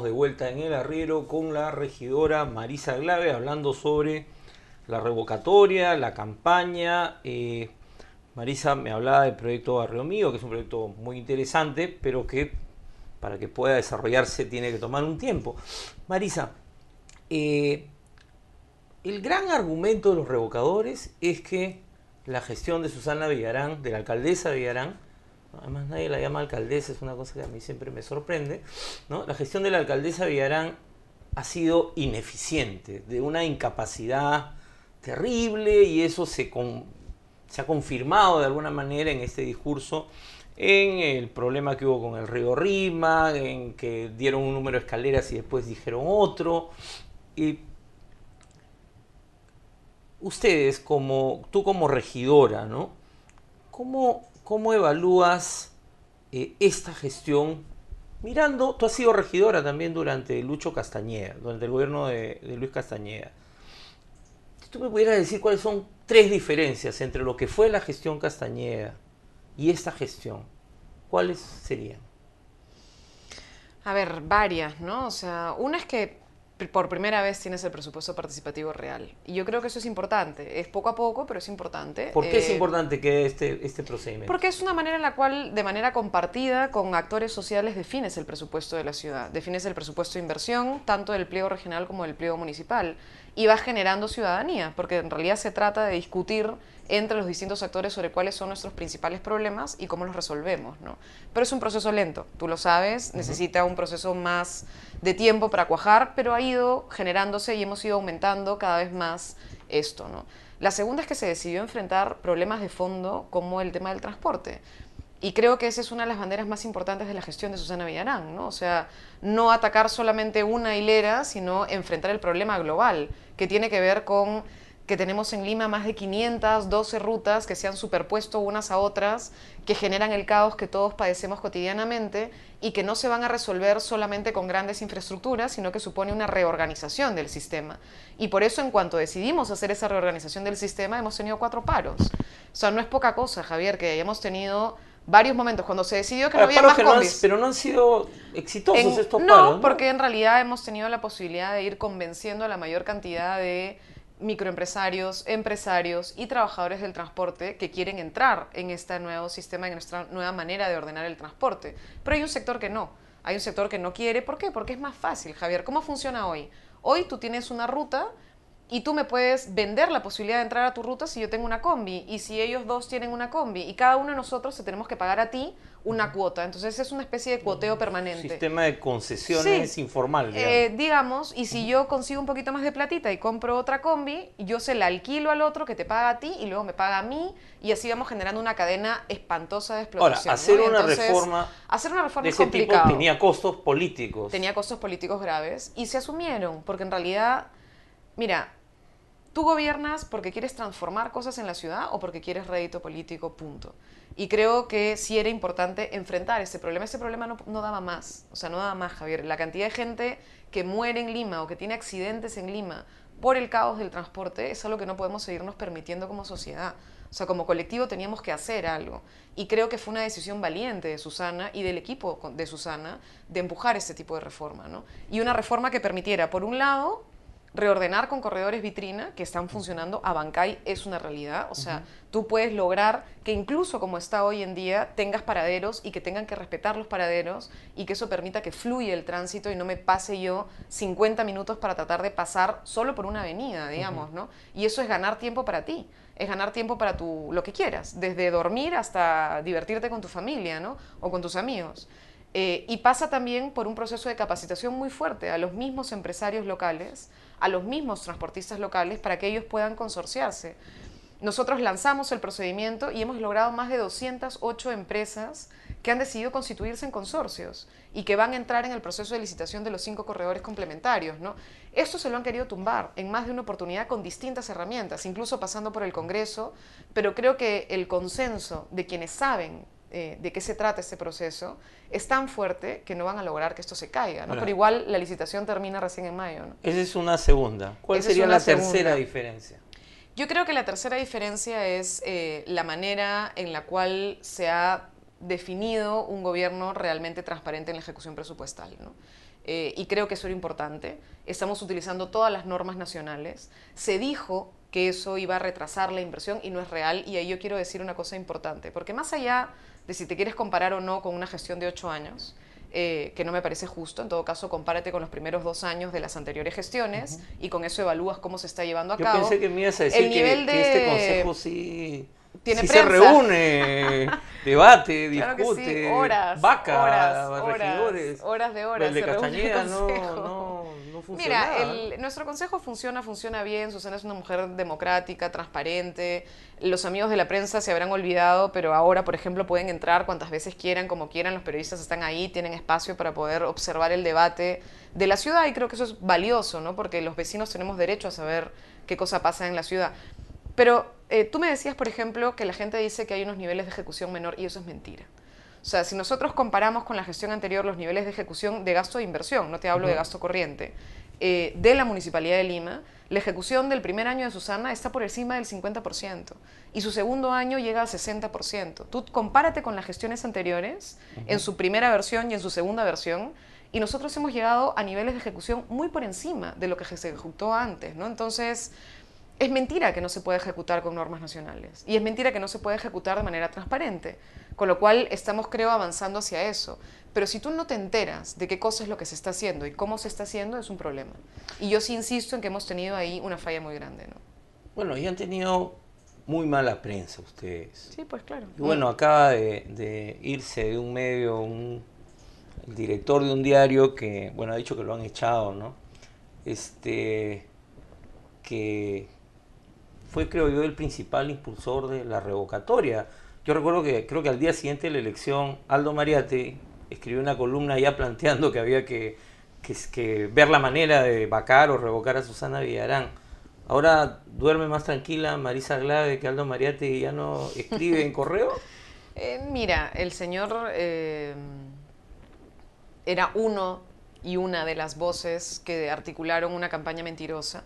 de vuelta en el arriero con la regidora Marisa Glave hablando sobre la revocatoria, la campaña. Eh, Marisa me hablaba del proyecto Barrio Mío, que es un proyecto muy interesante, pero que para que pueda desarrollarse tiene que tomar un tiempo. Marisa, eh, el gran argumento de los revocadores es que la gestión de Susana Villarán, de la alcaldesa Villarán, Además nadie la llama alcaldesa, es una cosa que a mí siempre me sorprende. ¿no? La gestión de la alcaldesa Villarán ha sido ineficiente, de una incapacidad terrible y eso se, se ha confirmado de alguna manera en este discurso, en el problema que hubo con el río Rima, en que dieron un número de escaleras y después dijeron otro. Y ustedes, como tú como regidora, ¿no? ¿Cómo ¿cómo evalúas eh, esta gestión? Mirando, tú has sido regidora también durante Lucho Castañeda, durante el gobierno de, de Luis Castañeda. Si tú me pudieras decir cuáles son tres diferencias entre lo que fue la gestión Castañeda y esta gestión, ¿cuáles serían? A ver, varias, ¿no? O sea, una es que por primera vez tienes el presupuesto participativo real. Y yo creo que eso es importante. Es poco a poco, pero es importante. ¿Por qué es eh, importante que este, este procedimiento? Porque es una manera en la cual, de manera compartida con actores sociales, defines el presupuesto de la ciudad. Defines el presupuesto de inversión, tanto del pliego regional como del pliego municipal y va generando ciudadanía, porque en realidad se trata de discutir entre los distintos actores sobre cuáles son nuestros principales problemas y cómo los resolvemos, Pero es un proceso lento, tú lo sabes, necesita un proceso más de tiempo para cuajar, pero ha ido generándose y hemos ido aumentando cada vez más esto, ¿no? La segunda es que se decidió enfrentar problemas de fondo como el tema del transporte. Y creo que esa es una de las banderas más importantes de la gestión de Susana Villarán, ¿no? O sea, no atacar solamente una hilera, sino enfrentar el problema global, que tiene que ver con que tenemos en Lima más de 512 rutas que se han superpuesto unas a otras, que generan el caos que todos padecemos cotidianamente y que no se van a resolver solamente con grandes infraestructuras, sino que supone una reorganización del sistema. Y por eso, en cuanto decidimos hacer esa reorganización del sistema, hemos tenido cuatro paros. O sea, no es poca cosa, Javier, que hayamos tenido varios momentos cuando se decidió que no había más combis. pero no han sido exitosos en, estos no, no, porque en realidad hemos tenido la posibilidad de ir convenciendo a la mayor cantidad de microempresarios, empresarios y trabajadores del transporte que quieren entrar en este nuevo sistema, en nuestra nueva manera de ordenar el transporte. Pero hay un sector que no. Hay un sector que no quiere. ¿Por qué? Porque es más fácil, Javier. ¿Cómo funciona hoy? Hoy tú tienes una ruta y tú me puedes vender la posibilidad de entrar a tu ruta si yo tengo una combi y si ellos dos tienen una combi y cada uno de nosotros se tenemos que pagar a ti una cuota. Entonces es una especie de cuoteo permanente. Sistema de concesiones informal. Eh, digamos. y si yo consigo un poquito más de platita y compro otra combi, yo se la alquilo al otro que te paga a ti y luego me paga a mí y así vamos generando una cadena espantosa de explotación. hacer, una, reforma hacer una reforma de tipo tenía costos políticos. Tenía costos políticos graves y se asumieron porque en realidad mira, tú gobiernas porque quieres transformar cosas en la ciudad o porque quieres rédito político, punto. Y creo que sí era importante enfrentar ese problema. Ese problema no, daba más, o sea, no daba más, Javier. La cantidad de gente que muere en Lima o que tiene accidentes en Lima por el caos del transporte es algo que no podemos seguirnos permitiendo como sociedad. O sea, como colectivo teníamos que hacer algo. Y creo que fue una decisión valiente de Susana y del equipo de Susana de empujar este tipo de reforma, Y una reforma que permitiera, por un lado, reordenar con corredores vitrina que están funcionando. a bancay es una realidad. O sea, tú puedes lograr que incluso como está hoy en día, tengas paraderos y que tengan que respetar los paraderos y que eso permita que fluya el tránsito y no me pase yo 50 minutos para tratar de pasar solo por una avenida, digamos, ¿no? Y eso es ganar tiempo para ti es ganar tiempo para tu, lo que quieras, desde dormir hasta divertirte con tu familia, ¿no? O con tus amigos. Eh, y pasa también por un proceso de capacitación muy fuerte a los mismos empresarios locales, a los mismos transportistas locales, para que ellos puedan consorciarse. Nosotros lanzamos el procedimiento y hemos logrado más de 208 empresas que han decidido constituirse en consorcios y que van a entrar en el proceso de licitación de los cinco corredores complementarios. ¿no? Esto se lo han querido tumbar en más de una oportunidad con distintas herramientas, incluso pasando por el Congreso, pero creo que el consenso de quienes saben eh, de qué se trata este proceso, es tan fuerte que no van a lograr que esto se caiga, ¿no? Pero igual la licitación termina recién en mayo, ¿no? Esa es una segunda. ¿Cuál sería la tercera diferencia? Yo creo que la tercera diferencia es eh, la manera en la cual se ha definido un gobierno realmente transparente en la ejecución presupuestal, eh, y creo que eso era importante. Estamos utilizando todas las normas nacionales. Se dijo que eso iba a retrasar la inversión y no es real. Y ahí yo quiero decir una cosa importante, porque más allá de si te quieres comparar o no con una gestión de ocho años. Eh, que no me parece justo. En todo caso, compárate con los primeros dos años de las anteriores gestiones y con eso evalúas cómo se está llevando a cabo. Yo pensé que me ibas a decir que, este consejo sí se reúne, debate, discute, horas, horas, regidores. horas de horas. de no, no, Mira, nuestro consejo funciona, funciona bien. Susana es una mujer democrática, transparente. Los amigos de la prensa se habrán olvidado, pero ahora, por ejemplo, pueden entrar cuantas veces quieran, como quieran. Los periodistas están ahí, tienen espacio para poder observar el debate de la ciudad y creo que eso es valioso, ¿no? Porque los vecinos tenemos derecho a saber qué cosa pasa en la ciudad. Pero eh, tú me decías, por ejemplo, que la gente dice que hay unos niveles de ejecución menor y eso es mentira. O sea, si nosotros comparamos con la gestión anterior los niveles de ejecución de gasto de inversión, no te hablo de gasto corriente, eh, de la Municipalidad de Lima, la ejecución del primer año de Susana está por encima del 50% y su segundo año llega al 60%. Tú compárate con las gestiones anteriores, en su primera versión y en su segunda versión, y nosotros hemos llegado a niveles de ejecución muy por encima de lo que se ejecutó antes, ¿no? Entonces, es mentira que no se puede ejecutar con normas nacionales y es mentira que no se puede ejecutar de manera transparente, con lo cual estamos, creo, avanzando hacia eso. Pero si tú no te enteras de qué cosa es lo que se está haciendo y cómo se está haciendo, es un problema. Y yo sí insisto en que hemos tenido ahí una falla muy grande. ¿no? Bueno, y han tenido muy mala prensa ustedes. Sí, pues claro. bueno, acaba de, irse de un medio, un, el director de un diario que, bueno, ha dicho que lo han echado, ¿no? Este, que fue, creo yo, el principal impulsor de la revocatoria. Yo recuerdo que creo que al día siguiente de la elección, Aldo Mariate escribió una columna ya planteando que había que, ver la manera de vacar o revocar a Susana Villarán. Ahora duerme más tranquila Marisa Glave que Aldo Mariate ya no escribe en correo. Eh, mira, el señor eh, era uno y una de las voces que articularon una campaña mentirosa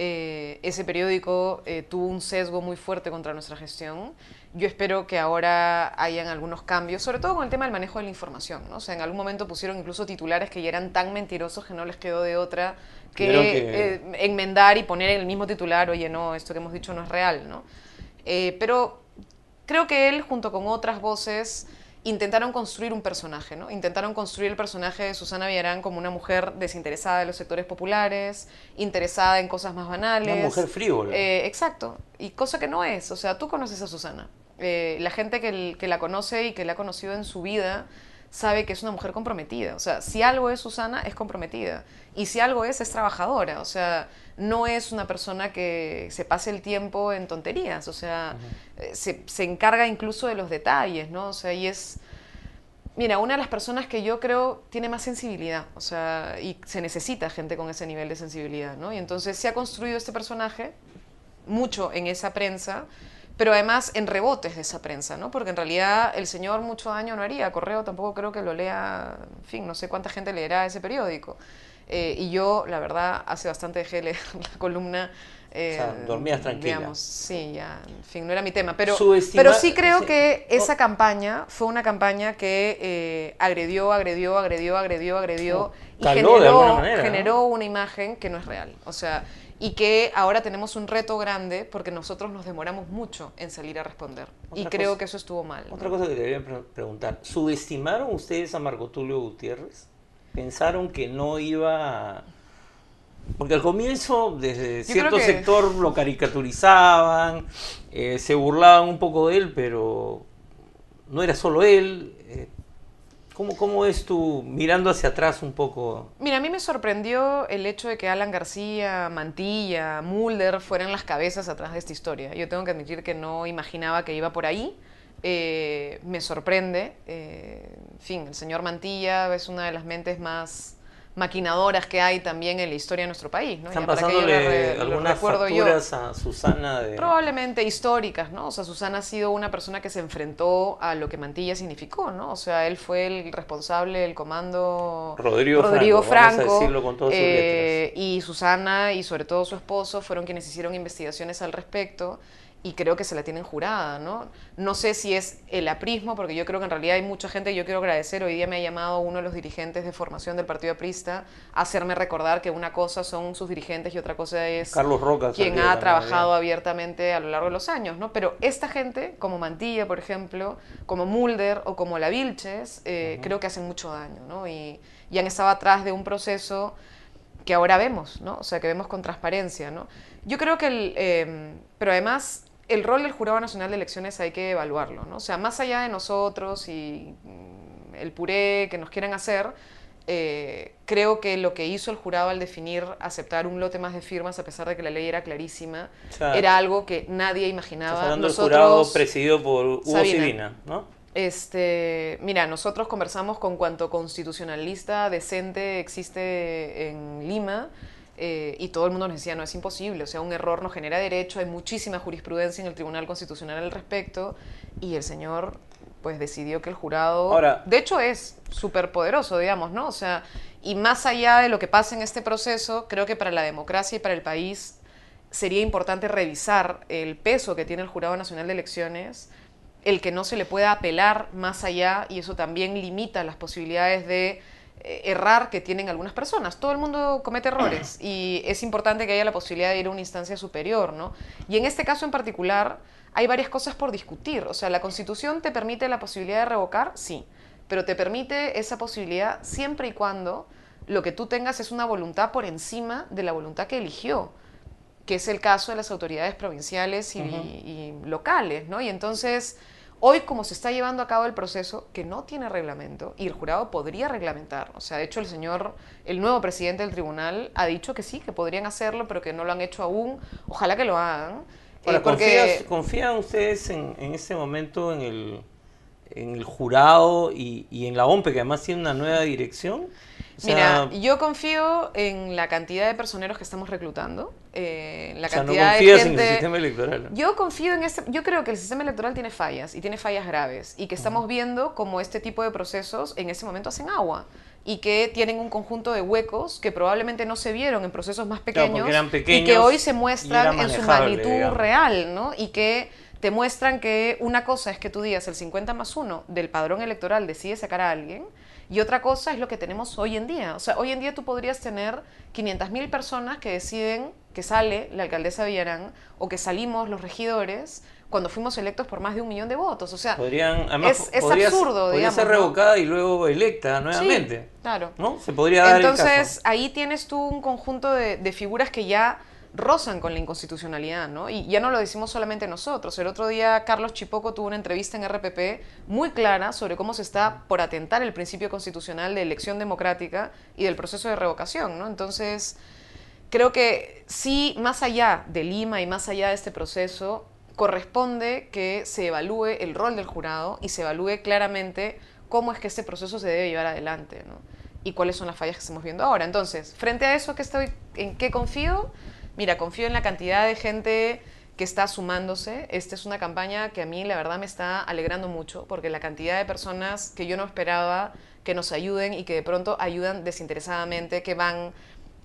eh, ese periódico eh, tuvo un sesgo muy fuerte contra nuestra gestión. Yo espero que ahora hayan algunos cambios, sobre todo con el tema del manejo de la información. ¿no? O sea, en algún momento pusieron incluso titulares que ya eran tan mentirosos que no les quedó de otra que, eh, enmendar y poner en el mismo titular, oye, no, esto que hemos dicho no es real. ¿no? pero creo que él, junto con otras voces, intentaron construir un personaje, ¿no? Intentaron construir el personaje de Susana Villarán como una mujer desinteresada de los sectores populares, interesada en cosas más banales. Una mujer frívola. Eh, exacto. Y cosa que no es. O sea, tú conoces a Susana. Eh, la gente que la conoce y que la ha conocido en su vida sabe que es una mujer comprometida. O sea, si algo es Susana, es comprometida. Y si algo es, es trabajadora. O sea, no es una persona que se pase el tiempo en tonterías. O sea, eh, se, se, encarga incluso de los detalles, ¿no? O sea, y es... Mira, una de las personas que yo creo tiene más sensibilidad, o sea, y se necesita gente con ese nivel de sensibilidad, ¿no? Y entonces se ha construido este personaje mucho en esa prensa, pero además en rebotes de esa prensa, ¿no? Porque en realidad el señor mucho daño no haría, Correo tampoco creo que lo lea, en fin, no sé cuánta gente leerá ese periódico. y yo, la verdad, hace bastante dejé la columna. o sea, dormías tranquila. sí, ya, en fin, no era mi tema. Pero, pero sí creo que esa campaña fue una campaña que agredió, agredió, agredió, agredió, agredió. y generó, una imagen que no es real. O sea, y que ahora tenemos un reto grande porque nosotros nos demoramos mucho en salir a responder. y creo que eso estuvo mal. Otra cosa que quería preguntar, ¿subestimaron ustedes a Marco Tulio Gutiérrez? ¿Pensaron que no iba Porque al comienzo, desde cierto sector, lo caricaturizaban, eh, se burlaban un poco de él, pero no era solo él. Eh, ¿Cómo, ¿Cómo es tú mirando hacia atrás un poco? Mira, a mí me sorprendió el hecho de que Alan García, Mantilla, Mulder fueran las cabezas atrás de esta historia. Yo tengo que admitir que no imaginaba que iba por ahí. Eh, me sorprende. Eh, en fin, el señor Mantilla es una de las mentes más maquinadoras que hay también en la historia de nuestro país. ¿no? Están pasándole algunas facturas a Susana. De... Probablemente históricas, ¿no? O sea, Susana ha sido una persona que se enfrentó a lo que Mantilla significó, ¿no? O sea, él fue el responsable del comando Rodrigo, Franco, y Susana y sobre todo su esposo fueron quienes hicieron investigaciones al respecto y creo que se la tienen jurada, ¿no? No sé si es el aprismo, porque yo creo que en realidad hay mucha gente, yo quiero agradecer, hoy día me ha llamado uno de los dirigentes de formación del Partido Aprista a hacerme recordar que una cosa son sus dirigentes y otra cosa es Carlos Roca, quien ha trabajado abiertamente a lo largo de los años, ¿no? Pero esta gente, como Mantilla, por ejemplo, como Mulder o como La Vilches, eh, creo que hacen mucho daño, ¿no? Y, han estado atrás de un proceso que ahora vemos, ¿no? O sea, que vemos con transparencia, ¿no? Yo creo que el... Em, pero además el rol del Jurado Nacional de Elecciones hay que evaluarlo, ¿no? O sea, más allá de nosotros y mm, el puré que nos quieran hacer, eh, creo que lo que hizo el jurado al definir aceptar un lote más de firmas, a pesar de que la ley era clarísima, era algo que nadie imaginaba. hablando del jurado presidido por Hugo ¿no? Este, mira, nosotros conversamos con cuanto constitucionalista decente existe en Lima eh, y todo el mundo nos decía, no es imposible, o sea, un error no genera derecho, hay muchísima jurisprudencia en el Tribunal Constitucional al respecto, y el señor pues decidió que el jurado, de hecho es súper poderoso, digamos, ¿no? O sea, y más allá de lo que pasa en este proceso, creo que para la democracia y para el país sería importante revisar el peso que tiene el Jurado Nacional de Elecciones, el que no se le pueda apelar más allá, y eso también limita las posibilidades de eh, errar que tienen algunas personas. Todo el mundo comete errores y es importante que haya la posibilidad de ir a una instancia superior, ¿no? Y en este caso en particular hay varias cosas por discutir. O sea, la Constitución te permite la posibilidad de revocar, sí, pero te permite esa posibilidad siempre y cuando lo que tú tengas es una voluntad por encima de la voluntad que eligió, que es el caso de las autoridades provinciales y, locales, ¿no? Y entonces Hoy, como se está llevando a cabo el proceso, que no tiene reglamento, y el jurado podría reglamentar, o sea, de hecho el señor, el nuevo presidente del tribunal, ha dicho que sí, que podrían hacerlo, pero que no lo han hecho aún, ojalá que lo hagan. Eh, ¿confían, ustedes en, en ese momento en el, en el jurado y, y en la OMPE, que además tiene una nueva dirección? Mira, yo confío en la cantidad de personeros que estamos reclutando, eh, la o sea, cantidad no confías de gente... en el sistema electoral. Yo confío en este, yo creo que el sistema electoral tiene fallas y tiene fallas graves y que estamos viendo como este tipo de procesos en ese momento hacen agua y que tienen un conjunto de huecos que probablemente no se vieron en procesos más pequeños, y que hoy se muestran en su magnitud real, ¿no? Y que te muestran que una cosa es que tú digas el 50 más 1 del padrón electoral decide sacar a alguien y otra cosa es lo que tenemos hoy en día. O sea, hoy en día tú podrías tener 500.000 personas que deciden que sale la alcaldesa Villarán o que salimos los regidores cuando fuimos electos por más de un millón de votos. O sea, Podrían, es, absurdo. Podría ser revocada y luego electa nuevamente. claro. ¿no? Se podría dar Entonces, ahí tienes tú un conjunto de figuras que ya rozan con la inconstitucionalidad, ¿no? Y ya no lo decimos solamente nosotros. El otro día Carlos Chipoco tuvo una entrevista en RPP muy clara sobre cómo se está por atentar el principio constitucional de elección democrática y del proceso de revocación, ¿no? Entonces, creo que sí, más allá de Lima y más allá de este proceso, corresponde que se evalúe el rol del jurado y se evalúe claramente cómo es que este proceso se debe llevar adelante, ¿no? Y cuáles son las fallas que estamos viendo ahora. Entonces, frente a eso, estoy, ¿en qué confío? mira, confío en la cantidad de gente que está sumándose. Esta es una campaña que a mí la verdad me está alegrando mucho porque la cantidad de personas que yo no esperaba que nos ayuden y que de pronto ayudan desinteresadamente, que van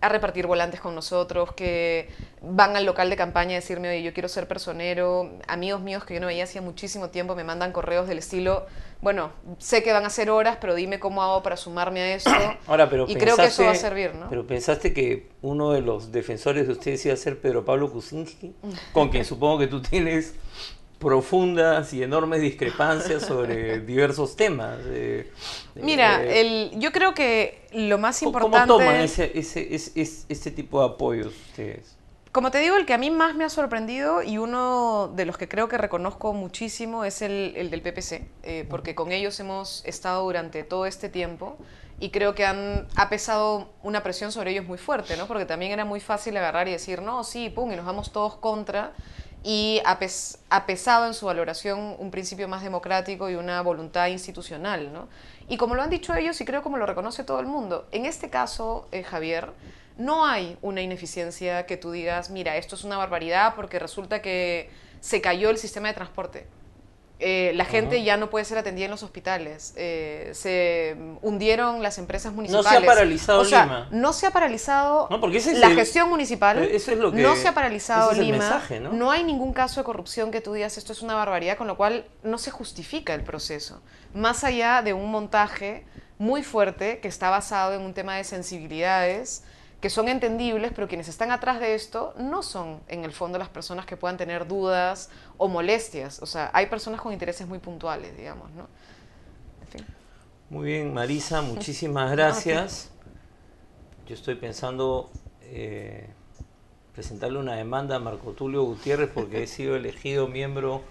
a repartir volantes con nosotros, que van al local de campaña a decirme, oye, yo quiero ser personero. Amigos míos que yo no veía hacía muchísimo tiempo me mandan correos del estilo, bueno, sé que van a ser horas, pero dime cómo hago para sumarme a eso. Ahora, pero y creo que eso va a servir, ¿no? Pero pensaste que uno de los defensores de ustedes iba a ser Pedro Pablo Kuczynski, mm. con quien supongo que tú tienes profundas y enormes discrepancias sobre diversos temas. Eh, eh, Mira, yo creo que lo más importante... ¿Cómo toman ese, este tipo de apoyos ustedes? Como te digo, el que a mí más me ha sorprendido y uno de los que creo que reconozco muchísimo es el, del PPC, eh, porque con ellos hemos estado durante todo este tiempo y creo que han, ha pesado una presión sobre ellos muy fuerte, ¿no? porque también era muy fácil agarrar y decir, no, sí, pum, y nos vamos todos contra y ha, pesado en su valoración un principio más democrático y una voluntad institucional. Y como lo han dicho ellos, y creo como lo reconoce todo el mundo, en este caso, eh, Javier, no hay una ineficiencia que tú digas, mira, esto es una barbaridad porque resulta que se cayó el sistema de transporte. Eh, la gente ya no puede ser atendida en los hospitales. Eh, se hundieron las empresas municipales. No se ha paralizado Lima. No se ha paralizado la gestión municipal. E-, no se ha paralizado Lima. ¿no? ¿no? hay ningún caso de corrupción que tú digas esto es una barbaridad, con lo cual no se justifica el proceso. Más allá de un montaje muy fuerte que está basado en un tema de sensibilidades que son entendibles, pero quienes están atrás de esto no son en el fondo las personas que puedan tener dudas o molestias. O sea, hay personas con intereses muy puntuales, digamos, ¿no? Muy bien, Marisa, muchísimas gracias. Yo estoy pensando eh, presentarle una demanda a Marco Tulio Gutiérrez porque he sido elegido miembro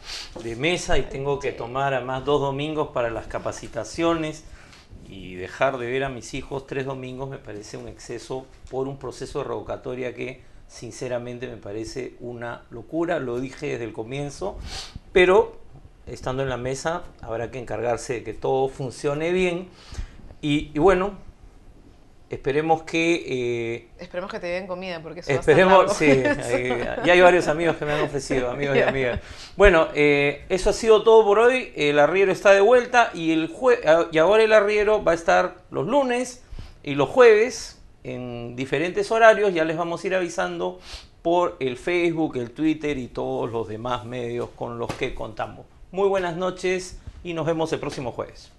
de mesa y tengo que tomar a más dos domingos para las capacitaciones y dejar de ver a mis hijos tres domingos me parece un exceso por un proceso de revocatoria que sinceramente me parece una locura, lo dije desde el comienzo, pero estando en la mesa habrá que encargarse de que todo funcione bien y, bueno, Esperemos que... Eh, esperemos que te den comida, porque eso Esperemos, sí. y hay varios amigos que me han ofrecido, amigos y amigas. Bueno, eh, eso ha sido todo por hoy. El eh, arriero está de vuelta y, el ah, y ahora el arriero va a estar los lunes y los jueves en diferentes horarios. Ya les vamos a ir avisando por el Facebook, el Twitter y todos los demás medios con los que contamos. Muy buenas noches y nos vemos el próximo jueves.